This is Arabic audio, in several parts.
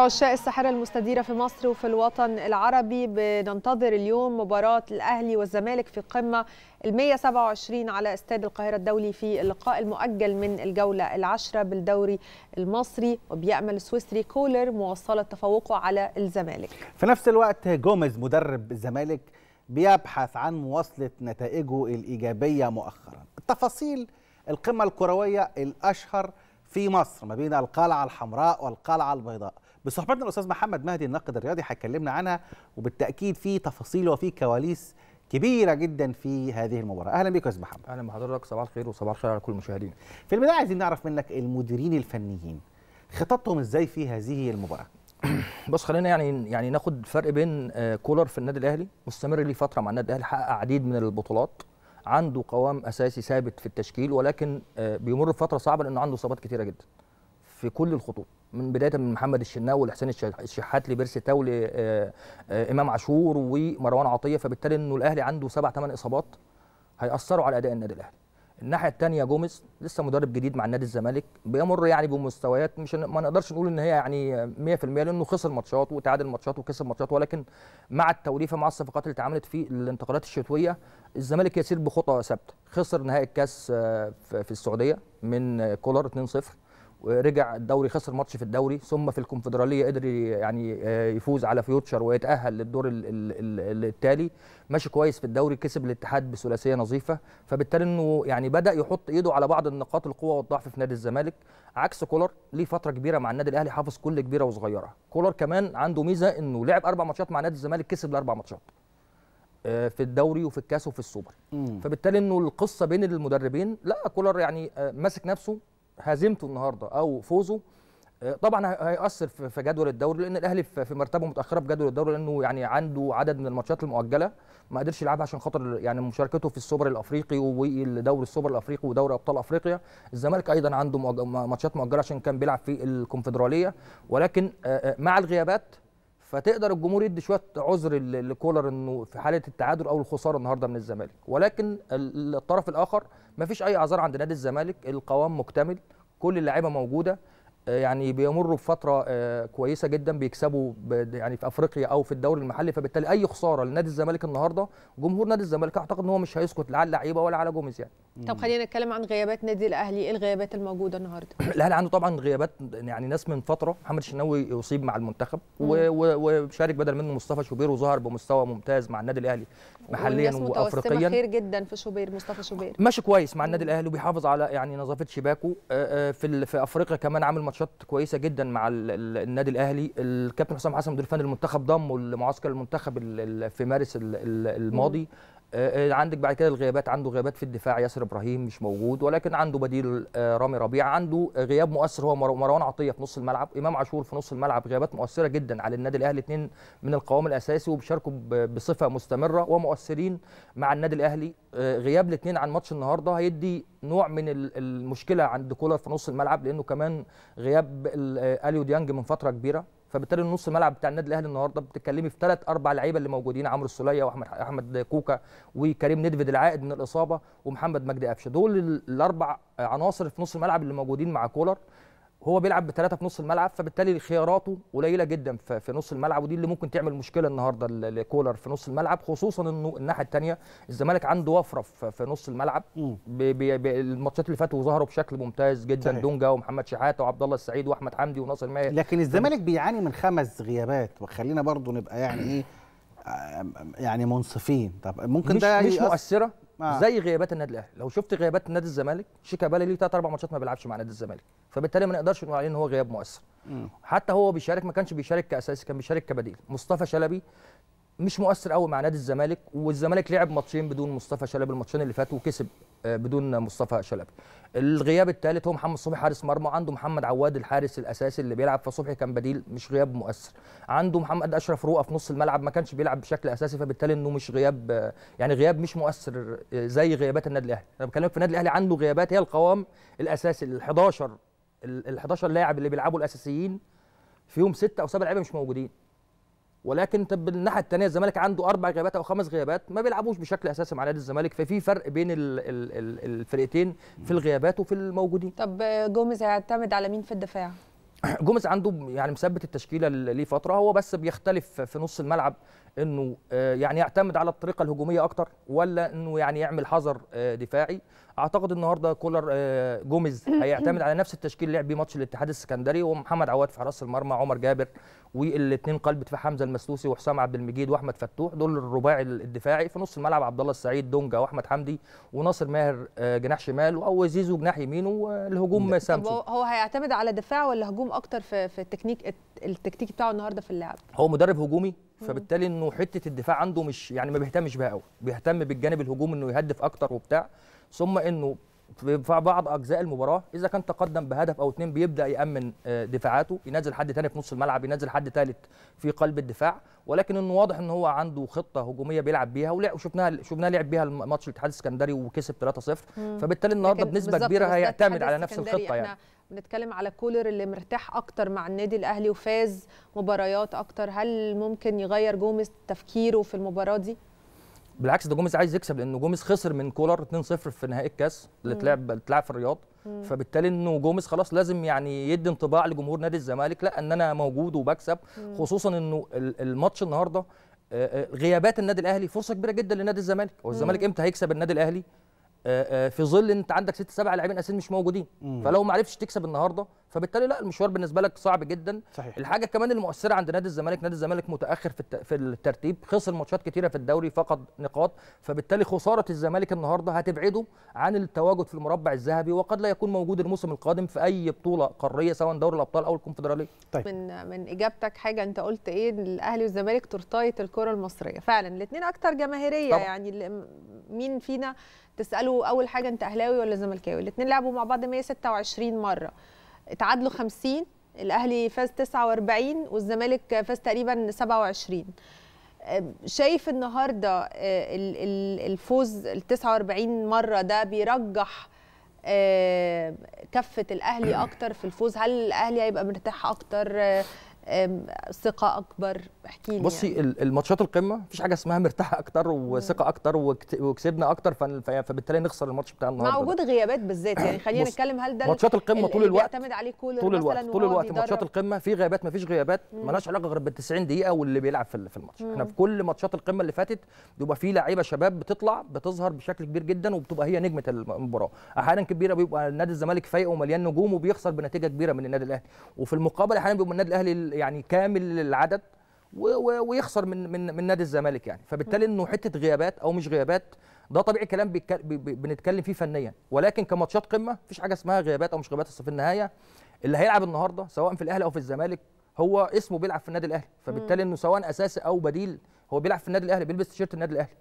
عشاء الساحرة المستديرة في مصر وفي الوطن العربي بننتظر اليوم مباراة الأهلي والزمالك في القمة ال 127 على استاد القاهرة الدولي في اللقاء المؤجل من الجولة العشرة بالدوري المصري وبيأمل السويسري كولر مواصلة تفوقه على الزمالك في نفس الوقت جوميز مدرب الزمالك بيبحث عن مواصلة نتائجه الإيجابية مؤخرا التفاصيل القمة الكروية الأشهر في مصر ما بين القلعة الحمراء والقلعة البيضاء بصحبتنا الاستاذ محمد مهدي الناقد الرياضي هيكلمنا عنها وبالتاكيد في تفاصيل وفي كواليس كبيره جدا في هذه المباراه اهلا بك يا استاذ محمد اهلا بحضرتك صباح الخير وصباح الخير على كل المشاهدين في البدايه عايزين نعرف منك المديرين الفنيين خططهم ازاي في هذه المباراه بص خلينا يعني يعني ناخد فرق بين آه، كولر في النادي الاهلي مستمر ليه فتره مع النادي الاهلي حقق عديد من البطولات عنده قوام اساسي ثابت في التشكيل ولكن آه، بيمر بفتره صعبه لانه عنده اصابات كثيره جدا في كل الخطوط من بدايه من محمد الشناوي لحسين الشحات لبيرسي تاو آه، آه، امام عاشور ومروان عطيه فبالتالي انه الاهلي عنده سبع ثمان اصابات هياثروا على اداء النادي الاهلي الناحيه الثانيه جوميز لسه مدرب جديد مع نادي الزمالك بيمر يعني بمستويات مش ما نقدرش نقول ان هي يعني 100% لانه خسر ماتشات وتعادل ماتشات وكسب ماتشات ولكن مع التوليفه مع الصفقات اللي اتعملت في الانتقالات الشتويه الزمالك يسير بخطى ثابته خسر نهائي الكاس آه، في السعوديه من كولر 2-0 ورجع الدوري خسر ماتش في الدوري ثم في الكونفدراليه قدر يعني آه، يفوز على فيوتشر ويتاهل للدور ال ال التالي ماشي كويس في الدوري كسب الاتحاد بثلاثيه نظيفه فبالتالي انه يعني بدا يحط ايده على بعض النقاط القوه والضعف في نادي الزمالك عكس كولر ليه فتره كبيره مع النادي الاهلي حافظ كل كبيره وصغيره كولر كمان عنده ميزه انه لعب اربع ماتشات مع نادي الزمالك كسب الاربع ماتشات آه، في الدوري وفي الكاس وفي السوبر مم. فبالتالي انه القصه بين المدربين لا كولر يعني آه، ماسك نفسه هزيمته النهارده او فوزه آه، طبعا هيأثر في جدول الدوري لان الاهلي في مرتبه متاخره في جدول الدوري لانه يعني عنده عدد من الماتشات المؤجله ما قدرش يلعبها عشان خاطر يعني مشاركته في السوبر الافريقي ودوري السوبر الافريقي ودوري ابطال افريقيا الزمالك ايضا عنده ماتشات مؤجله عشان كان بيلعب في الكونفدراليه ولكن آه، آه، مع الغيابات فتقدر الجمهور يدي شويه عذر لكولر انه في حاله التعادل او الخساره النهارده من الزمالك ولكن الطرف الاخر ما فيش اي اعذار عند نادي الزمالك القوام مكتمل كل اللعيبه موجوده يعني بيمروا بفتره آه، كويسه جدا بيكسبوا يعني في افريقيا او في الدوري المحلي فبالتالي اي خساره لنادي الزمالك النهارده جمهور نادي الزمالك اعتقد ان هو مش هيسكت لا على اللعيبه ولا على جوميز يعني طب خلينا نتكلم عن غيابات نادي الاهلي ايه الغيابات الموجوده النهارده الاهلي عنده طبعا غيابات يعني ناس من فتره محمد الشناوي اصيب مع المنتخب وشارك بدل منه مصطفى شوبير وظهر بمستوى ممتاز مع النادي الاهلي محليا وافريقيا خير جدا في شوبير مصطفى شوبير ماشي كويس مع النادي الاهلي وبيحافظ على يعني نظافه شباكه آه، آه، في افريقيا كمان عامل ماتشات كويسه جدا مع النادي الاهلي الكابتن حسام حسن مدير فني المنتخب ضمه لمعسكر المنتخب في مارس الماضي آه، آه، عندك بعد كده الغيابات عنده غيابات في الدفاع ياسر ابراهيم مش موجود ولكن عنده بديل آه، رامي ربيع عنده غياب مؤثر هو مروان عطيه في نص الملعب امام عاشور في نص الملعب غيابات مؤثره جدا على النادي الاهلي اثنين من القوام الاساسي وبيشاركوا بصفه مستمره ومؤثرين مع النادي الاهلي غياب الاثنين عن ماتش النهارده هيدي نوع من المشكله عند كولر في نص الملعب لانه كمان غياب اليو ديانج من فتره كبيره فبالتالي النص ملعب بتاع النادي الاهلي النهارده بتتكلمي في ثلاث اربع لعيبه اللي موجودين عمرو السوليه واحمد احمد كوكا وكريم ندفد العائد من الاصابه ومحمد مجدي قفشه دول الاربع عناصر في نص الملعب اللي موجودين مع كولر هو بيلعب بثلاثه في نص الملعب فبالتالي خياراته قليله جدا في نص الملعب ودي اللي ممكن تعمل مشكله النهارده لكولر في نص الملعب خصوصا انه الناحيه الثانيه الزمالك عنده وفره في نص الملعب الماتشات اللي فاتوا ظهروا بشكل ممتاز جدا صحيح. دونجا ومحمد شحاته وعبد الله السعيد واحمد حمدي وناصر ماهر لكن الزمالك بيعاني من خمس غيابات وخلينا برضو نبقى يعني ايه يعني منصفين طب ممكن مش ده مش مؤثره آه. زي غيابات النادي الاهلي لو شفت غيابات نادي الزمالك شيكابالا ليه ثلاث اربع ماتشات ما بيلعبش مع نادي الزمالك فبالتالي ما نقدرش نقول عليه ان هو غياب مؤثر مم. حتى هو بيشارك ما كانش بيشارك كاساسي كان بيشارك كبديل مصطفى شلبي مش مؤثر قوي مع نادي الزمالك والزمالك لعب ماتشين بدون مصطفى شلبي الماتشين اللي فاتوا وكسب بدون مصطفى شلبي الغياب الثالث هو محمد صبحي حارس مرمى عنده محمد عواد الحارس الاساسي اللي بيلعب فصبحي كان بديل مش غياب مؤثر عنده محمد اشرف رؤى في نص الملعب ما كانش بيلعب بشكل اساسي فبالتالي انه مش غياب يعني غياب مش مؤثر زي غيابات النادي الاهلي انا بكلمك في النادي الاهلي عنده غيابات هي القوام الاساسي ال 11 ال 11 لاعب اللي بيلعبوا الاساسيين فيهم ستة او سبع لعيبه مش موجودين ولكن طب بالناحيه الثانيه الزمالك عنده اربع غيابات او خمس غيابات ما بيلعبوش بشكل اساسي مع نادي الزمالك ففي فرق بين الـ الـ الـ الفرقتين في الغيابات وفي الموجودين طب جوميز هيعتمد على مين في الدفاع جوميز عنده يعني مثبت التشكيله ليه فتره هو بس بيختلف في نص الملعب انه آه، يعني يعتمد على الطريقه الهجوميه اكتر ولا انه يعني يعمل حذر آه، دفاعي اعتقد النهارده كولر آه، جوميز هيعتمد على نفس التشكيل لعب بيه ماتش الاتحاد السكندري ومحمد عواد في حراسه المرمى عمر جابر والاثنين قلب دفاع حمزه المسلوسي وحسام عبد المجيد واحمد فتوح دول الرباعي الدفاعي في نص الملعب عبد الله السعيد دونجا واحمد حمدي وناصر ماهر آه، جناح شمال او زيزو جناح يمين والهجوم سامسو هو هيعتمد على دفاع ولا هجوم اكتر في في التكنيك التكتيك بتاعه النهارده في اللعب هو مدرب هجومي فبالتالي انه حته الدفاع عنده مش يعني ما بيهتمش بها قوي بيهتم بالجانب الهجوم انه يهدف اكتر وبتاع ثم انه في بعض اجزاء المباراه اذا كان تقدم بهدف او اثنين بيبدا يامن آه، دفاعاته ينزل حد ثاني في نص الملعب ينزل حد ثالث في قلب الدفاع ولكن انه واضح ان هو عنده خطه هجوميه بيلعب بيها وشفناها شفناها لعب بيها الماتش الاتحاد السكندري وكسب 3-0 فبالتالي النهارده بنسبه كبيره هيعتمد على نفس الخطه يعني بنتكلم على كولر اللي مرتاح اكتر مع النادي الاهلي وفاز مباريات اكتر هل ممكن يغير جوميز تفكيره في المباراه دي بالعكس ده جوميز عايز يكسب لان جوميز خسر من كولر 2-0 في نهائي الكاس اللي اتلعب اتلعب في الرياض مم. فبالتالي انه جوميز خلاص لازم يعني يدي انطباع لجمهور نادي الزمالك لا ان انا موجود وبكسب مم. خصوصا انه الماتش النهارده آه، آه، غيابات النادي الاهلي فرصه كبيره جدا لنادي الزمالك هو الزمالك امتى هيكسب النادي الاهلي آه، في ظل انت عندك ست سبع لاعبين اساسيين مش موجودين مم. فلو ما عرفتش تكسب النهارده فبالتالي لا المشوار بالنسبه لك صعب جدا صحيح. الحاجه كمان المؤثره عند نادي الزمالك نادي الزمالك متاخر في في الترتيب خسر ماتشات كتيره في الدوري فقد نقاط فبالتالي خساره الزمالك النهارده هتبعده عن التواجد في المربع الذهبي وقد لا يكون موجود الموسم القادم في اي بطوله قاريه سواء دوري الابطال او الكونفدراليه طيب. من من اجابتك حاجه انت قلت ايه الاهلي والزمالك ترطايه الكره المصريه فعلا الاثنين اكتر جماهيريه طبعا. يعني مين فينا تساله اول حاجه انت اهلاوي ولا زملكاوي الاثنين لعبوا مع بعض 126 مره اتعادلوا 50 الاهلي فاز 49 والزمالك فاز تقريبا 27 شايف النهارده آه، الفوز ال 49 مره ده بيرجح آه، كفه الاهلي اكتر في الفوز هل الاهلي هيبقى مرتاح اكتر آه، ثقه اكبر احكي لي بصي يعني. الماتشات القمه مفيش حاجه اسمها مرتاحه اكتر وثقه اكتر وكسبنا اكتر فبالتالي نخسر الماتش بتاع النهارده مع وجود غيابات بالذات يعني خلينا نتكلم هل ده ماتشات القمه طول الوقت بيعتمد عليه كولر طول الوقت طول الوقت ماتشات القمه في غيابات مفيش غيابات مالهاش علاقه غير بال 90 دقيقه واللي بيلعب في الماتش احنا في كل ماتشات القمه اللي فاتت بيبقى في لعيبه شباب بتطلع بتظهر بشكل كبير جدا وبتبقى هي نجمه المباراه احيانا كبيره بيبقى نادي الزمالك فايق ومليان نجوم وبيخسر بنتيجه كبيره من النادي الاهلي وفي المقابل احيانا بيبقى النادي الاهلي يعني كامل العدد ويخسر من من من نادي الزمالك يعني فبالتالي انه حته غيابات او مش غيابات ده طبيعي كلام بنتكلم فيه فنيا ولكن كماتشات قمه مفيش حاجه اسمها غيابات او مش غيابات في النهايه اللي هيلعب النهارده سواء في الاهلي او في الزمالك هو اسمه بيلعب في النادي الاهلي فبالتالي انه سواء اساسي او بديل هو بيلعب في النادي الاهلي بيلبس تيشيرت النادي الاهلي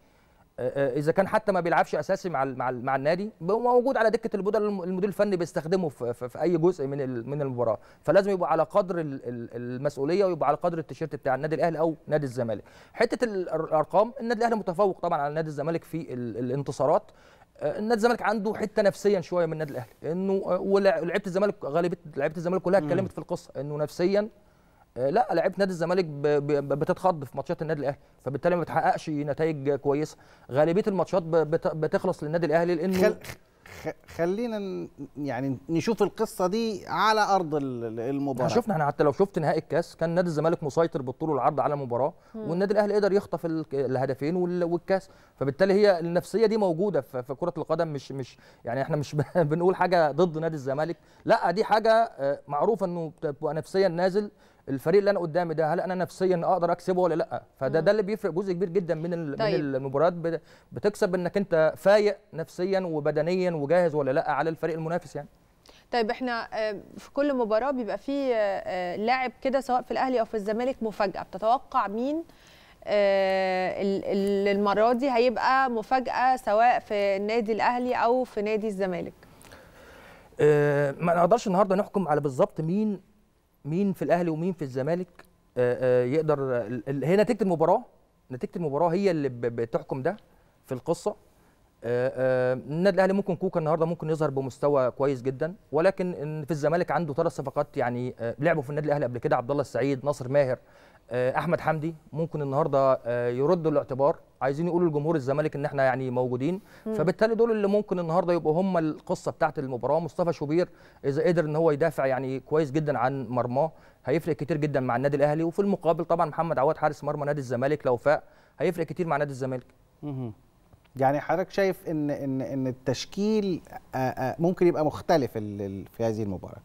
آه، آه، اذا كان حتى ما بيلعبش اساسي مع مع مع النادي موجود على دكه البدل المدير الفني بيستخدمه في, في اي جزء من من المباراه فلازم يبقى على قدر المسؤوليه ويبقى على قدر التيشيرت بتاع النادي الاهلي او نادي الزمالك حته الارقام النادي الاهلي متفوق طبعا على نادي الزمالك في الانتصارات آه، النادي الزمالك عنده حته نفسيا شويه من النادي الاهلي انه ولعبت الزمالك غالبيه لعيبه الزمالك كلها اتكلمت في القصه انه نفسيا آه، لا لعيبه نادي الزمالك بتتخض في ماتشات النادي الاهلي فبالتالي ما بتحققش نتائج كويسه غالبيه الماتشات بتخلص للنادي الاهلي لانه خل... خلينا يعني نشوف القصه دي على ارض المباراه شفنا احنا حتى لو شفت نهائي الكاس كان نادي الزمالك مسيطر بالطول والعرض على المباراه والنادي الاهلي قدر يخطف الهدفين والكاس فبالتالي هي النفسيه دي موجوده في كره القدم مش مش يعني احنا مش بنقول حاجه ضد نادي الزمالك لا دي حاجه آه، معروفه انه بتبقى نفسيا نازل الفريق اللي انا قدامي ده هل انا نفسيا اقدر اكسبه ولا لا فده ده اللي بيفرق جزء كبير جدا من طيب. من المباريات بتكسب انك انت فايق نفسيا وبدنيا وجاهز ولا لا على الفريق المنافس يعني طيب احنا آه، في كل مباراه بيبقى في آه، آه، لاعب كده سواء في الاهلي او في الزمالك مفاجاه بتتوقع مين المره دي هيبقى مفاجاه سواء في النادي الاهلي او في نادي الزمالك ما نقدرش النهارده نحكم على بالظبط مين مين في الاهلي ومين في الزمالك آه، آه، يقدر هي نتيجه المباراه نتيجه المباراه هي اللي بتحكم ده في القصه آه، آه، النادي الاهلي ممكن كوكا النهارده ممكن يظهر بمستوى كويس جدا ولكن في الزمالك عنده ثلاث صفقات يعني آه، لعبوا في النادي الاهلي قبل كده عبد الله السعيد ناصر ماهر احمد حمدي ممكن النهارده يردوا الاعتبار عايزين يقولوا لجمهور الزمالك ان احنا يعني موجودين مم. فبالتالي دول اللي ممكن النهارده يبقوا هم القصه بتاعه المباراه مصطفى شوبير اذا قدر ان هو يدافع يعني كويس جدا عن مرماه هيفرق كتير جدا مع النادي الاهلي وفي المقابل طبعا محمد عواد حارس مرمى نادي الزمالك لو فاق هيفرق كتير مع نادي الزمالك مم. يعني حضرتك شايف ان ان ان التشكيل ممكن يبقى مختلف في هذه المباراه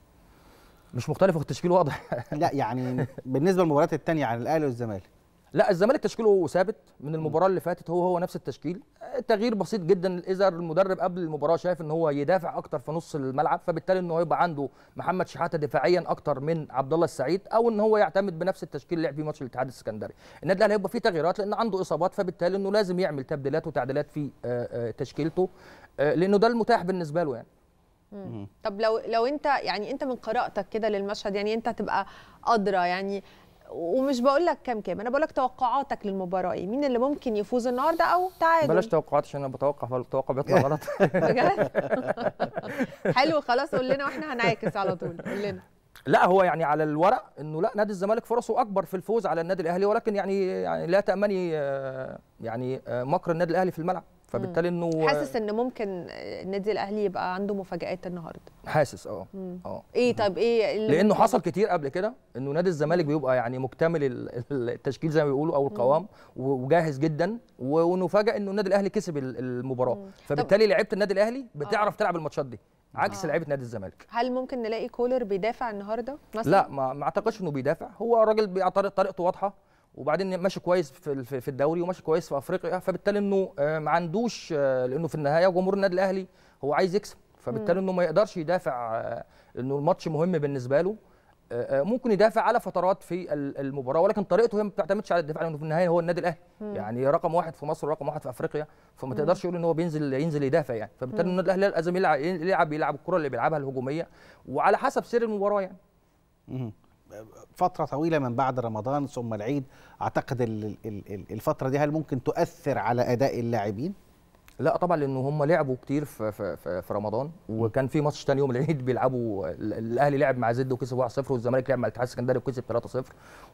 مش مختلف التشكيل واضح لا يعني بالنسبه للمباريات الثانيه عن الاهلي والزمالك لا الزمالك تشكيله ثابت من المباراه اللي فاتت هو هو نفس التشكيل تغيير بسيط جدا اذا المدرب قبل المباراه شايف ان هو يدافع اكتر في نص الملعب فبالتالي ان هو يبقى عنده محمد شحاته دفاعيا اكتر من عبد الله السعيد او ان هو يعتمد بنفس التشكيل اللي لعب فيه ماتش الاتحاد السكندري النادي الاهلي هيبقى فيه تغييرات لان عنده اصابات فبالتالي انه لازم يعمل تبديلات وتعديلات في آه، آه، تشكيلته آه، لانه ده المتاح بالنسبه له يعني طب لو لو انت يعني انت من قراءتك كده للمشهد يعني انت هتبقى ادرى يعني ومش بقول لك كام كام انا بقول لك توقعاتك للمباراه ايه مين اللي ممكن يفوز النهارده او تعادل بلاش توقعات عشان انا بتوقع فالتوقع بيطلع غلط بجد حلو خلاص قول لنا واحنا هنعاكس على طول قول لنا لا هو يعني على الورق انه لا نادي الزمالك فرصه اكبر في الفوز على النادي الاهلي ولكن يعني, يعني لا تامني آه، يعني آه، مكر النادي الاهلي في الملعب فبالتالي انه آه، حاسس ان ممكن آه، النادي الاهلي يبقى عنده مفاجات النهارده حاسس اه اه ايه طب ايه اللي لانه حصل كتير قبل كده انه نادي الزمالك بيبقى يعني مكتمل التشكيل زي ما بيقولوا او القوام وجاهز جدا ونفاجئ انه النادي الاهلي كسب المباراه فبالتالي لعيبه النادي الاهلي بتعرف آه. تلعب الماتشات دي عكس آه. لعيبه نادي الزمالك هل ممكن نلاقي كولر بيدافع النهارده مثلا لا ما, ما اعتقدش انه بيدافع هو راجل بيعترض طريقته واضحه وبعدين ماشي كويس في في الدوري وماشي كويس في افريقيا فبالتالي انه آه، ما عندوش آه، لانه في النهايه جمهور النادي الاهلي هو عايز يكسب فبالتالي انه ما يقدرش يدافع آه، انه الماتش مهم بالنسبه له ممكن يدافع على فترات في المباراه ولكن طريقته هي ما بتعتمدش على الدفاع لانه في النهايه هو النادي الاهلي يعني رقم واحد في مصر ورقم واحد في افريقيا فما تقدرش تقول ان هو بينزل ينزل يدافع يعني فبالتالي النادي الاهلي لازم يلعب يلعب, يلعب الكره اللي بيلعبها الهجوميه وعلى حسب سير المباراه يعني. فتره طويله من بعد رمضان ثم العيد اعتقد الفتره دي هل ممكن تؤثر على اداء اللاعبين لا طبعا لانه هم لعبوا كتير في, في, في رمضان وكان في ماتش تاني يوم العيد بيلعبوا الاهلي لعب مع زد وكسب 1-0 والزمالك لعب مع الاتحاد السكندري وكسب 3-0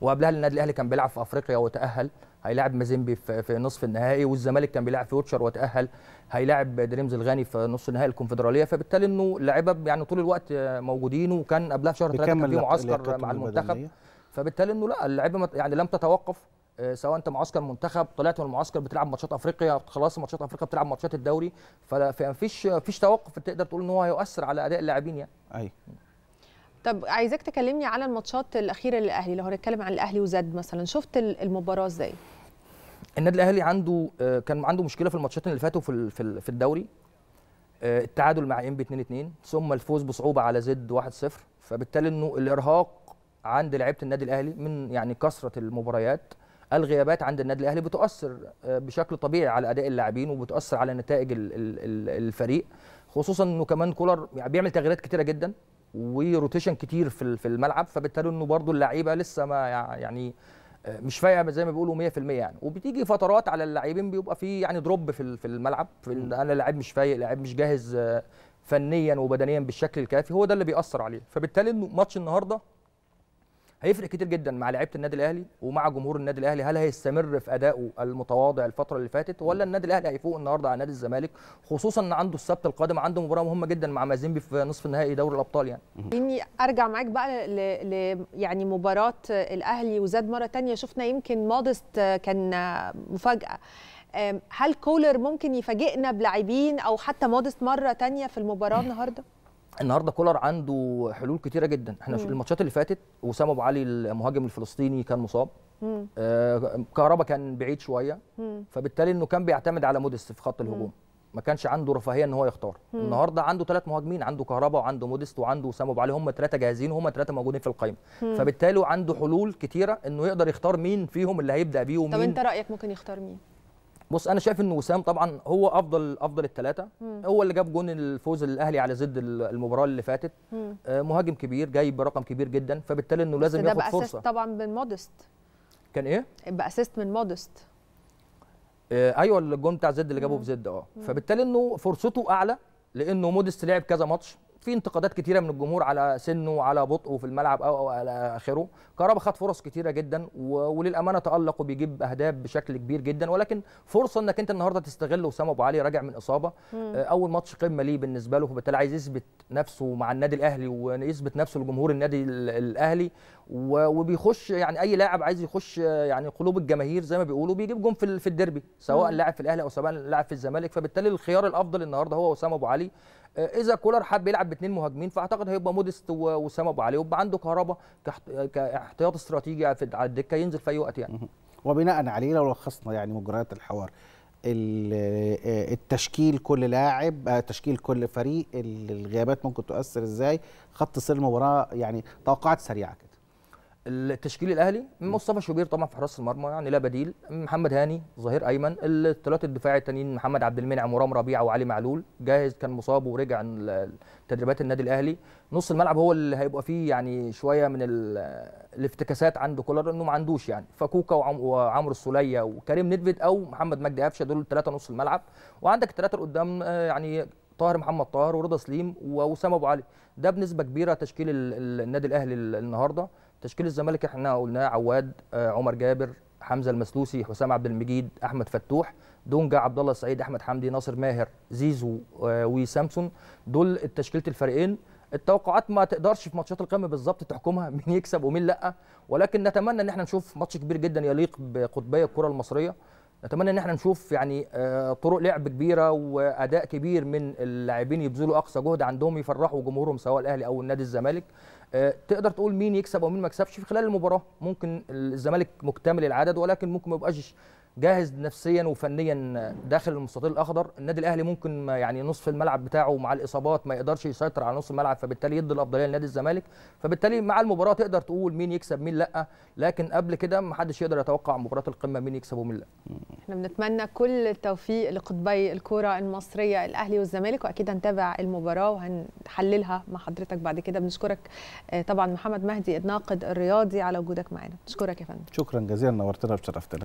وقبلها النادي الاهلي كان بيلعب في افريقيا وتاهل هيلاعب مازيمبي في, في نصف النهائي والزمالك كان بيلعب في ووتشر وتاهل هيلاعب دريمز الغاني في نصف نهائي الكونفدراليه فبالتالي انه اللعيبه يعني طول الوقت موجودين وكان قبلها شهر 3 كان في معسكر مع المنتخب فبالتالي انه لا اللعيبه يعني لم تتوقف آه، سواء انت معسكر منتخب طلعت من المعسكر بتلعب ماتشات افريقيا خلاص ماتشات افريقيا بتلعب ماتشات الدوري فمفيش مفيش توقف تقدر تقول ان هو هيؤثر على اداء اللاعبين يعني ايوه طب عايزاك تكلمني على الماتشات الاخيره للاهلي لو هنتكلم عن الاهلي وزد مثلا شفت المباراه ازاي النادي الاهلي عنده آه، كان عنده مشكله في الماتشات اللي فاتوا في في الدوري آه، التعادل مع انبي 2 2 ثم الفوز بصعوبه على زد 1 0 فبالتالي انه الارهاق عند لعيبه النادي الاهلي من يعني كثره المباريات الغيابات عند النادي الاهلي بتؤثر آه، بشكل طبيعي على اداء اللاعبين وبتؤثر على نتائج الفريق خصوصا انه كمان كولر يعني بيعمل تغييرات كتيره جدا وروتيشن كتير في الملعب فبالتالي انه برضه اللعيبه لسه ما يعني آه، مش فايقه زي ما بيقولوا 100% يعني وبتيجي فترات على اللاعبين بيبقى في يعني دروب في الملعب في انا لاعب مش فايق لاعب مش جاهز آه، فنيا وبدنيا بالشكل الكافي هو ده اللي بيأثر عليه فبالتالي انه ماتش النهارده هيفرق كتير جدا مع لعيبه النادي الاهلي ومع جمهور النادي الاهلي هل هيستمر في ادائه المتواضع الفتره اللي فاتت ولا النادي الاهلي هيفوق النهارده على نادي الزمالك خصوصا ان عنده السبت القادم عنده مباراه مهمه جدا مع مازيمبي في نصف نهائي دوري الابطال يعني اني ارجع معاك بقى ل... ل... يعني مباراه الاهلي وزاد مره تانية شفنا يمكن مودست كان مفاجاه هل كولر ممكن يفاجئنا بلاعبين او حتى مودست مره تانية في المباراه النهارده النهارده كولر عنده حلول كتيره جدا احنا الماتشات اللي فاتت وسام ابو علي المهاجم الفلسطيني كان مصاب آه كهربا كان بعيد شويه مم. فبالتالي انه كان بيعتمد على موديست في خط الهجوم مم. ما كانش عنده رفاهيه ان هو يختار مم. النهارده عنده ثلاث مهاجمين عنده كهربا وعنده موديست وعنده وسام ابو علي هم ثلاثه جاهزين وهم ثلاثه موجودين في القائمه فبالتالي عنده حلول كتيره انه يقدر يختار مين فيهم اللي هيبدا بيه ومين طب انت رايك ممكن يختار مين بص انا شايف ان وسام طبعا هو افضل افضل الثلاثه هو اللي جاب جون الفوز الاهلي على زد المباراه اللي فاتت مم. آه، مهاجم كبير جاي برقم كبير جدا فبالتالي انه لازم ياخد فرصه ده طبعا من مودست كان ايه باسيست من مودست آه ايوه الجون بتاع زد اللي جابه في زد اه فبالتالي انه فرصته اعلى لانه مودست لعب كذا ماتش في انتقادات كتيره من الجمهور على سنه وعلى بطئه في الملعب او او الى اخره كهربا خد فرص كتيره جدا وللامانه تالق وبيجيب اهداف بشكل كبير جدا ولكن فرصه انك انت النهارده تستغل وسام ابو علي راجع من اصابه مم. آه، اول ماتش قمه ليه بالنسبه له فبالتالي عايز يثبت نفسه مع النادي الاهلي ويثبت نفسه لجمهور النادي الاهلي وبيخش يعني اي لاعب عايز يخش آه، يعني قلوب الجماهير زي ما بيقولوا بيجيب جون في الديربي سواء لاعب في الاهلي او سواء لاعب في الزمالك فبالتالي الخيار الافضل النهارده هو وسام ابو علي آه، اذا كولر حب يلعب باثنين مهاجمين فاعتقد هيبقى موديست وسام ابو علي ويبقى عنده كهربا كاحتياط استراتيجي على الدكه ينزل في اي وقت يعني وبناء عليه لو لخصنا يعني مجريات الحوار آه، التشكيل كل لاعب آه، تشكيل كل فريق الغيابات ممكن تؤثر ازاي خط سير المباراه يعني توقعات سريعه كده التشكيل الاهلي مصطفى شوبير طبعا في حراسه المرمى يعني لا بديل محمد هاني ظهير ايمن الثلاثه الدفاعي التانيين محمد عبد المنعم ورام ربيعه وعلي معلول جاهز كان مصاب ورجع تدريبات النادي الاهلي نص الملعب هو اللي هيبقى فيه يعني شويه من الافتكاسات عند كولر انه ما عندوش يعني فكوكا وعمر وعمرو السوليه وكريم ندفيد او محمد مجدي قفشه دول الثلاثه نص الملعب وعندك الثلاثه اللي قدام آه، يعني طاهر محمد طاهر ورضا سليم واسامه ابو علي ده بنسبه كبيره تشكيل النادي الاهلي النهارده تشكيل الزمالك احنا قلناه عواد آه، عمر جابر حمزه المسلوسي حسام عبد المجيد احمد فتوح دونجا عبد الله السعيد احمد حمدي ناصر ماهر زيزو آه، وسامسون دول تشكيله الفريقين التوقعات ما تقدرش في ماتشات القمه بالظبط تحكمها مين يكسب ومين لا ولكن نتمنى ان احنا نشوف ماتش كبير جدا يليق بقطبيه الكره المصريه نتمنى ان احنا نشوف يعني آه، طرق لعب كبيره واداء كبير من اللاعبين يبذلوا اقصى جهد عندهم يفرحوا جمهورهم سواء الاهلي او النادي الزمالك آه، تقدر تقول مين يكسب ومين ما يكسبش في خلال المباراه ممكن الزمالك مكتمل العدد ولكن ممكن ما يبقاش جاهز نفسيا وفنيا داخل المستطيل الاخضر النادي الاهلي ممكن يعني نصف الملعب بتاعه مع الاصابات ما يقدرش يسيطر على نص الملعب فبالتالي يدي الافضليه لنادي الزمالك فبالتالي مع المباراه تقدر تقول مين يكسب مين لا لكن قبل كده ما حدش يقدر يتوقع مباراه القمه مين يكسب ومين لا احنا بنتمنى كل التوفيق لقطبي الكره المصريه الاهلي والزمالك واكيد هنتابع المباراه وهنحللها مع حضرتك بعد كده بنشكرك آه، طبعا محمد مهدي الناقد الرياضي على وجودك معنا نشكرك يا فندم شكرا جزيلا نورتنا وشرفتنا